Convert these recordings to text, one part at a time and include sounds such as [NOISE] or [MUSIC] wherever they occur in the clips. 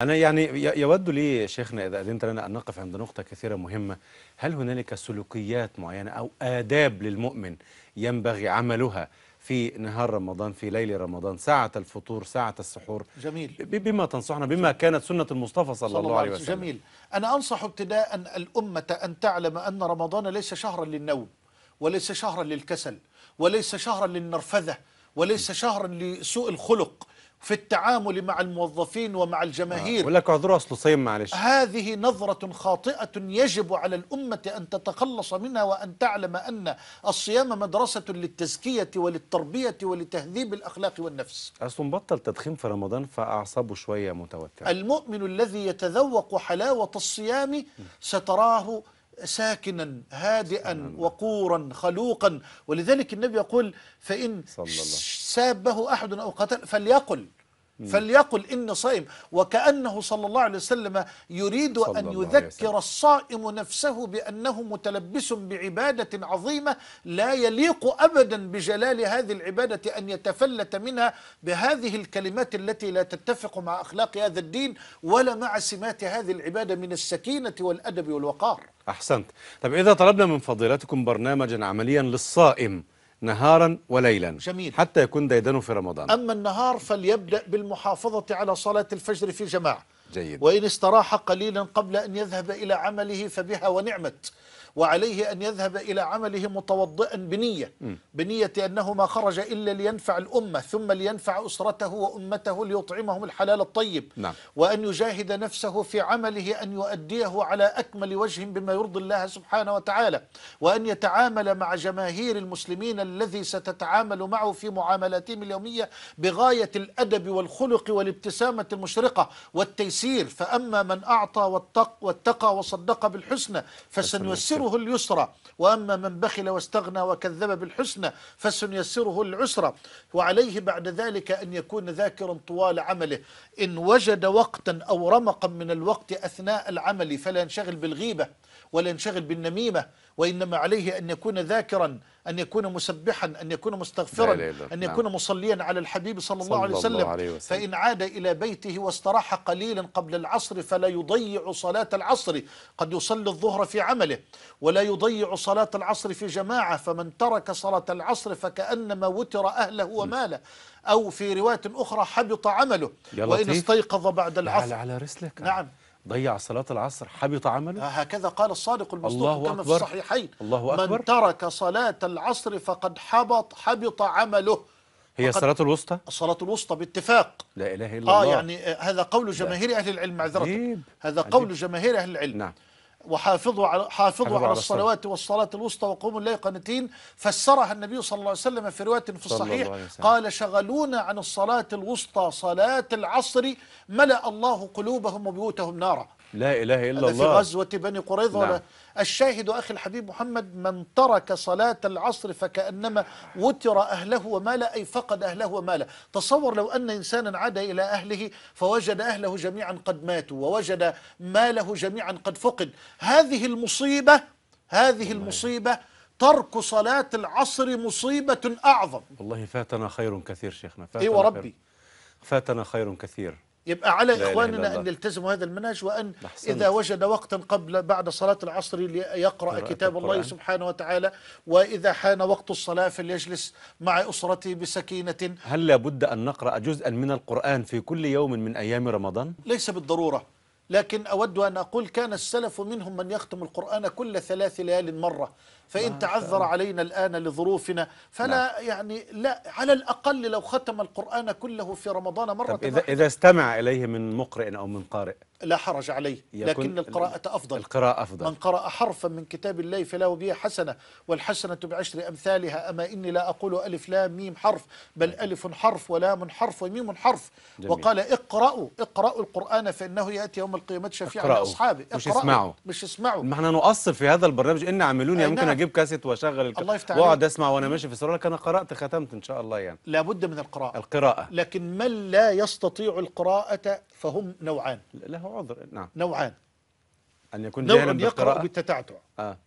أنا يعني يود لي شيخنا إذا أذنت لنا أن نقف عند نقطة كثيرة مهمة هل هنالك سلوكيات معينة أو آداب للمؤمن ينبغي عملها في نهار رمضان في ليل رمضان ساعة الفطور ساعة السحور جميل بما تنصحنا بما جميل. كانت سنة المصطفى صلى, صلى الله عليه وسلم جميل أنا أنصح ابتداء أن الأمة أن تعلم أن رمضان ليس شهرا للنوم وليس شهرا للكسل وليس شهرا للنرفذة وليس شهرا لسوء الخلق في التعامل مع الموظفين ومع الجماهير ولك عذر أصل صيم معلش هذه نظرة خاطئة يجب على الأمة أن تتخلص منها وأن تعلم أن الصيام مدرسة للتزكية وللتربية ولتهذيب الأخلاق والنفس أصل بطل تدخين في رمضان فأعصابه شوية متوترة المؤمن الذي يتذوق حلاوة الصيام ستراه ساكنا هادئا نعم. وقورا خلوقا ولذلك النبي يقول فإن صلى الله سابه أحد أو قتل فليقل فليقل إن صائم وكأنه صلى الله عليه وسلم يريد أن يذكر الصائم نفسه بأنه متلبس بعبادة عظيمة لا يليق أبدا بجلال هذه العبادة أن يتفلت منها بهذه الكلمات التي لا تتفق مع أخلاق هذا الدين ولا مع سمات هذه العبادة من السكينة والأدب والوقار أحسنت طب إذا طلبنا من فضيلتكم برنامجا عمليا للصائم نهارا وليلا جميل. حتى يكون ديدنه في رمضان أما النهار فليبدأ بالمحافظة على صلاة الفجر في جماعة جيد. وإن استراح قليلا قبل أن يذهب إلى عمله فبها ونعمت وعليه أن يذهب إلى عمله متوضئا بنية بنية أنه ما خرج إلا لينفع الأمة ثم لينفع أسرته وأمته ليطعمهم الحلال الطيب نعم. وأن يجاهد نفسه في عمله أن يؤديه على أكمل وجه بما يرضي الله سبحانه وتعالى وأن يتعامل مع جماهير المسلمين الذي ستتعامل معه في معاملاتهم اليومية بغاية الأدب والخلق والابتسامة المشرقة والتيسير فأما من أعطى واتق واتقى وصدق بالحسنى فسنيسره فسنيسره اليسرى وأما من بخل واستغنى وكذب بالحسنى فسنيسره العسرى وعليه بعد ذلك أن يكون ذاكرا طوال عمله إن وجد وقتا أو رمقا من الوقت أثناء العمل فلا ينشغل بالغيبة ولا ينشغل بالنميمة وإنما عليه أن يكون ذاكرا أن يكون مسبحا أن يكون مستغفرا أن نعم. يكون نعم. مصليا على الحبيب صلى, صلى الله, عليه, وسلم. الله عليه وسلم فإن عاد إلى بيته واستراح قليلا قبل العصر فلا يضيع صلاة العصر قد يصلي الظهر في عمله ولا يضيع صلاة العصر في جماعة فمن ترك صلاة العصر فكأنما وتر أهله وماله أو في رواية أخرى حبط عمله وإن استيقظ بعد العصر على رسلك نعم ضيع صلاة العصر حبط عمله آه، هكذا قال الصادق المصدوق كما في الصحيحين الله أكبر من ترك صلاة العصر فقد حبط حبط عمله هي الصلاة الوسطى الصلاة الوسطى باتفاق لا إله إلا آه الله يعني، آه يعني هذا قول جماهير أهل العلم معذرة هذا قول جماهير أهل العلم نعم وحافظوا على حافظوا على الصلوات والصلاة الوسطى وقوموا الليل قانتين فسرها النبي صلى الله عليه وسلم في رواية في الصحيح قال شغلونا عن الصلاة الوسطى صلاة العصر ملأ الله قلوبهم وبيوتهم نارا لا إله إلا الله في غزوة بني قريظة نعم. الشاهد أخي الحبيب محمد من ترك صلاة العصر فكأنما وتر أهله وماله أي فقد أهله وماله تصور لو أن إنسانا عاد إلى أهله فوجد أهله جميعا قد ماتوا ووجد ماله جميعا قد فقد هذه المصيبة هذه المصيبة ترك صلاة العصر مصيبة أعظم والله فاتنا خير كثير شيخنا فاتنا اي وربي خير فاتنا خير كثير يبقى على إخواننا أن يلتزموا هذا المنهج وأن أحسنت. إذا وجد وقتا قبل بعد صلاة العصر يقرأ كتاب القرآن. الله سبحانه وتعالى وإذا حان وقت الصلاة فليجلس مع أسرته بسكينة هل لابد أن نقرأ جزءا من القرآن في كل يوم من أيام رمضان؟ ليس بالضرورة لكن أود أن أقول كان السلف منهم من يختم القرآن كل ثلاث ليال مرة فإن تعذر علينا الآن لظروفنا فلا لا. نعم. يعني لا على الأقل لو ختم القرآن كله في رمضان مرة طب إذا, إذا استمع إليه من مقرئ أو من قارئ لا حرج عليه لكن القراءة أفضل القراءة أفضل من قرأ حرفا من كتاب الله فله به حسنة والحسنة بعشر أمثالها أما إني لا أقول ألف لا ميم حرف بل ألف حرف ولام حرف وميم حرف جميل. وقال اقرأوا اقرأوا القرآن فإنه يأتي يوم القيامة شفيعا لأصحابه مش اسمعوا مش اسمعوا ما احنا نقصر في هذا البرنامج إن عملوني ممكن نعم. أجيب كاسيت وأشغل الك... الله يفتح وأقعد أسمع وأنا ماشي في سرارك أنا قرأت ختمت إن شاء الله يعني لابد من القراءة القراءة لكن من لا يستطيع القراءة فهم نوعان له عذر نعم نوعان أن يكون جاهلا بالقراءه يقرأ بالتتعتع آه.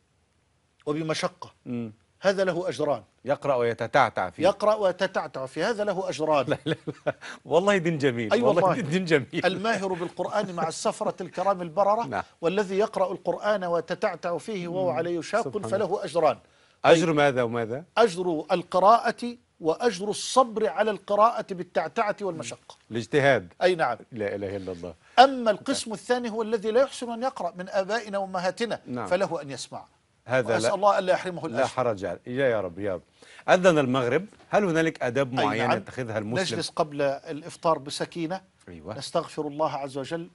وبمشقة م. هذا له أجران يقرأ ويتتعتع فيه يقرأ ويتتعتع في هذا له أجران [LAUGHS] لا لا لا والله دين جميل أي أيوة والله, والله دين جميل الماهر بالقرآن مع السفرة الكرام البررة نعم. والذي يقرأ القرآن ويتتعتع فيه وهو عليه شاق فله أجران أجر ماذا وماذا؟ أجر القراءة وأجر الصبر على القراءة بالتعتعة والمشقة الاجتهاد أي نعم لا إله إلا الله أما القسم الثاني هو الذي لا يحسن أن يقرأ من آبائنا وأمهاتنا نعم. فله أن يسمع هذا لا الله ألا يحرمه الأجر لا حرج يا يا رب يا رب أذن المغرب هل هنالك آداب معينة نعم. يتخذها المسلم نجلس قبل الإفطار بسكينة أيوة. نستغفر الله عز وجل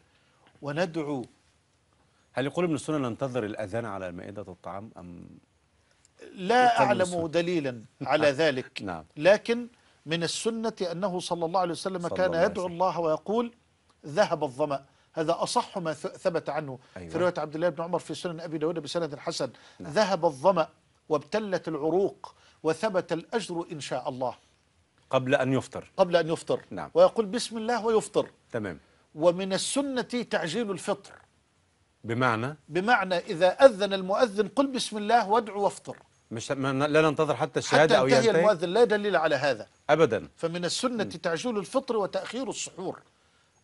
وندعو هل يقول ابن السنة ننتظر الأذان على مائدة الطعام أم لا أعلم دليلا على [LAUGHS] ذلك نعم. لكن من السنة أنه صلى الله عليه وسلم كان الله يدعو الله ويقول ذهب الظمأ هذا أصح ما ثبت عنه أيوة. في رواية عبد الله بن عمر في سنن أبي داود بسند حسن نعم. ذهب الظمأ وابتلت العروق وثبت الأجر إن شاء الله قبل أن يفطر قبل أن يفطر نعم. ويقول بسم الله ويفطر تمام ومن السنة تعجيل الفطر بمعنى بمعنى إذا أذن المؤذن قل بسم الله وادعو وافطر مش لا ننتظر حتى الشهاده حتى او ينتهي المؤذن لا دليل على هذا ابدا فمن السنه تعجيل الفطر وتاخير السحور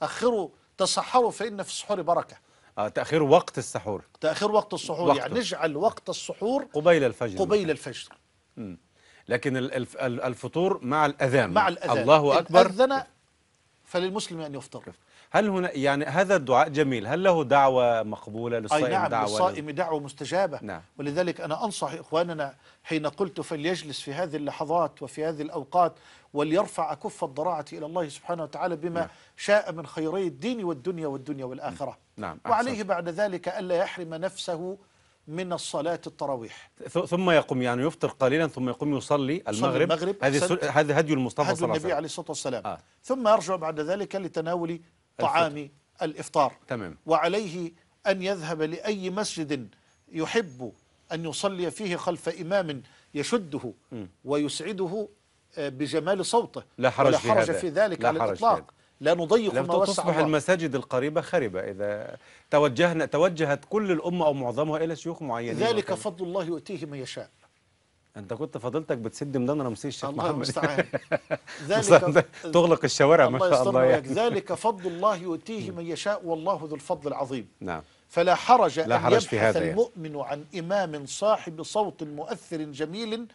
اخروا تسحروا فان في السحور بركه آه تاخير وقت السحور تاخير وقت السحور وقته. يعني نجعل وقت السحور قبيل الفجر قبيل الفجر مم. لكن الفطور مع الاذان مع الاذان الله اكبر اذن فللمسلم ان يفطر هل هنا يعني هذا الدعاء جميل هل له دعوة مقبولة للصائم أي نعم دعوة للصائم دعوة مستجابة نعم. ولذلك أنا أنصح إخواننا حين قلت فليجلس في هذه اللحظات وفي هذه الأوقات وليرفع أكف الضراعة إلى الله سبحانه وتعالى بما نعم. شاء من خيري الدين والدنيا والدنيا والآخرة نعم. نعم، وعليه بعد ذلك ألا يحرم نفسه من الصلاة التراويح ثم يقوم يعني يفطر قليلا ثم يقوم يصلي المغرب, المغرب هذه هدي المصطفى صلى الله عليه وسلم النبي عليه الصلاة والسلام آه. ثم يرجع بعد ذلك لتناول طعام الإفطار تمام. وعليه أن يذهب لأي مسجد يحب أن يصلي فيه خلف إمام يشده م. ويسعده آه، بجمال صوته لا حرج, ولا حرج في, في ذلك لا على حرج الإطلاق لا نضيق ما وسع تصبح الله. المساجد القريبة خربة إذا توجهنا توجهت كل الأمة أو معظمها إلى شيوخ معينين ذلك وكلمة. فضل الله يؤتيه من يشاء انت كنت فضيلتك بتسد ميدان رمسيس الشيخ الله محمد المستعان [LAUGHS] ذلك تغلق الشوارع ما شاء الله يعني. ذلك [LAUGHS] فضل الله يؤتيه من يشاء والله ذو الفضل العظيم نعم فلا حرج لا أن حرج يبحث في هذا يعني. المؤمن عن إمام صاحب صوت مؤثر جميل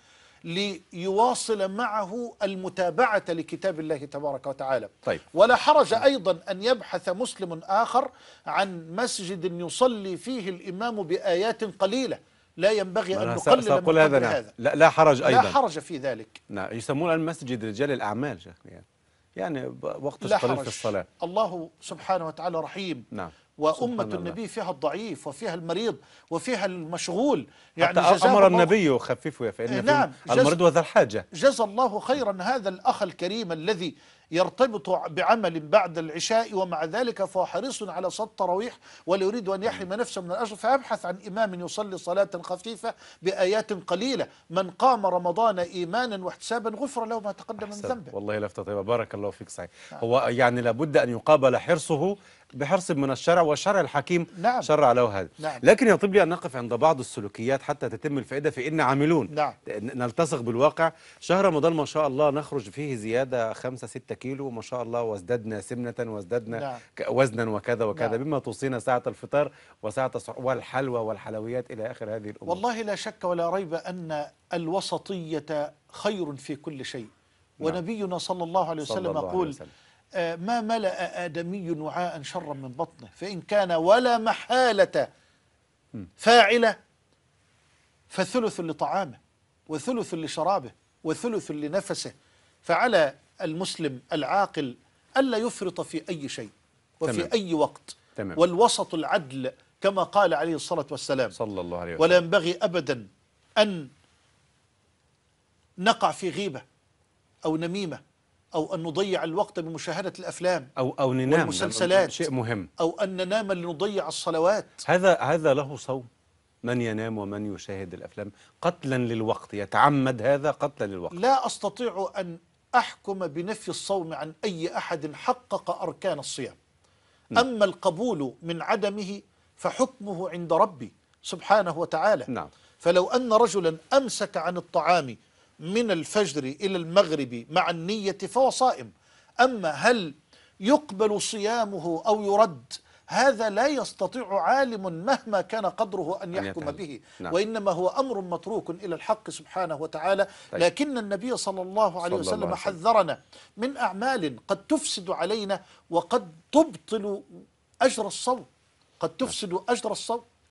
ليواصل معه المتابعة لكتاب الله تبارك وتعالى طيب. ولا حرج أيضا أن يبحث مسلم آخر عن مسجد يصلي فيه الإمام بآيات قليلة لا ينبغي أن نقلل من من هذا, نعم. هذا لا, لا حرج أيضا لا حرج في ذلك نعم يسمون المسجد رجال الأعمال شيخنا يعني يعني وقت قليل في الصلاة الله سبحانه وتعالى رحيم نعم وأمة النبي فيها الضعيف وفيها المريض وفيها المشغول يعني حتى أمر النبي يا فإن إيه، نعم المريض وذا الحاجة جزى الله خيرا هذا الأخ الكريم الذي يرتبط بعمل بعد العشاء ومع ذلك فهو حريص على صلاة التراويح ولا يريد أن يحرم نفسه من الأجر فأبحث عن إمام يصلي صلاة خفيفة بآيات قليلة من قام رمضان إيمانا واحتسابا غفر له ما تقدم من ذنبه والله لفتة طيبة بارك الله فيك سعيد نعم. هو يعني لابد أن يقابل حرصه بحرص من الشرع والشرع الحكيم نعم. شرع له هذا نعم. لكن يطيب لي أن نقف عند بعض السلوكيات حتى تتم الفائدة في إن عاملون نعم. نلتصق بالواقع شهر رمضان ما شاء الله نخرج فيه زيادة 5 6 كيلو ما شاء الله وازددنا سمنة وازددنا نعم. وزنا وكذا وكذا نعم. بما توصينا ساعة الفطار وساعة والحلوى والحلويات إلى آخر هذه الأمور والله لا شك ولا ريب أن الوسطية خير في كل شيء نعم. ونبينا صلى الله عليه وسلم يقول آه، ما ملأ آدمي وعاء شرا من بطنه فإن كان ولا محالة فاعلة فثلث لطعامه وثلث لشرابه وثلث لنفسه فعلى المسلم العاقل ألا يفرط في أي شيء وفي تمام. أي وقت تمام. والوسط العدل كما قال عليه الصلاة والسلام صلى الله عليه وسلم ولا ينبغي أبدا أن نقع في غيبة أو نميمة أو أن نضيع الوقت بمشاهدة الأفلام أو أو ننام والمسلسلات شيء مهم أو أن ننام لنضيع الصلوات هذا هذا له صوم من ينام ومن يشاهد الأفلام قتلا للوقت يتعمد هذا قتلا للوقت لا أستطيع أن أحكم بنفي الصوم عن أي أحد حقق أركان الصيام نعم. أما القبول من عدمه فحكمه عند ربي سبحانه وتعالى نعم. فلو أن رجلا أمسك عن الطعام من الفجر إلى المغرب مع النية فهو صائم أما هل يقبل صيامه أو يرد هذا لا يستطيع عالم مهما كان قدره أن يحكم به نعم. وإنما هو أمر متروك إلى الحق سبحانه وتعالى طيب. لكن النبي صلى الله عليه صلى وسلم الله حذرنا من أعمال قد تفسد علينا وقد تبطل أجر الصوم قد تفسد أجر الصوم